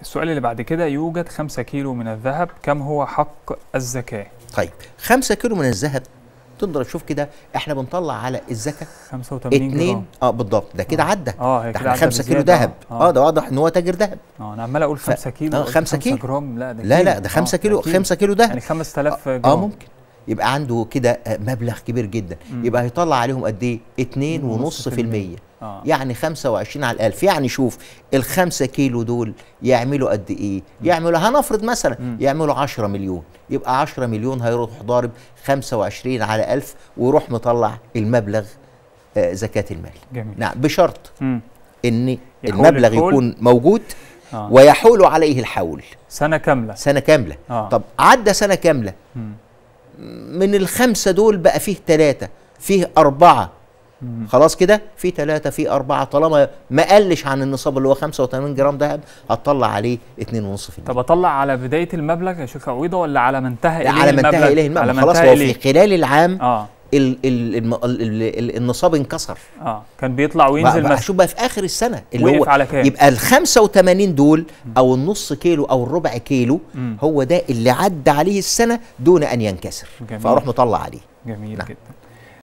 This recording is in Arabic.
السؤال اللي بعد كده يوجد 5 كيلو من الذهب كم هو حق الزكاة؟ طيب 5 كيلو من الذهب تقدر تشوف كده احنا بنطلع على الزكاة 85 جرام اه بالظبط ده كده آه. عدى اه ده 5 كيلو ذهب آه. اه, ده واضح ان هو تاجر ذهب اه انا عمال اقول 5 كيلو 5 آه، جرام لا ده لا لا ده 5 كيلو 5 كيلو ذهب يعني 5000 جرام اه ممكن يبقى عنده كده مبلغ كبير جدا مم. يبقى هيطلع عليهم قد ايه 2.5% آه. يعني 25 على الألف يعني شوف ال 5 كيلو دول يعملوا قد إيه م. يعملوا هنفرض مثلا م. يعملوا 10 مليون يبقى 10 مليون هيروح ضارب 25 على ألف ويروح مطلع المبلغ آه، زكاة المال جميل. نعم بشرط م. إن المبلغ الحول. يكون موجود آه. ويحول عليه الحول سنة كاملة سنة كاملة آه. طب عدى سنة كاملة من الخمسه دول بقى فيه ثلاثه فيه اربعه خلاص كده في ثلاثة في أربعة طالما ما قلش عن النصاب اللي هو 85 جرام ذهب هتطلع عليه 2.5% طب أطلع على بداية المبلغ يا شيخ عويضة ولا على ما انتهى إليه على ما انتهى إليه المبلغ خلاص هو في خلال العام آه. ال ال ال الـ الـ النصاب انكسر اه كان بيطلع وينزل بقى شوف بقى في اخر السنه اللي هو على كام؟ يبقى ال 85 دول او النص كيلو او الربع كيلو مم. هو ده اللي عدى عليه السنه دون ان ينكسر جميل. فاروح مطلع عليه جميل نعم. جدا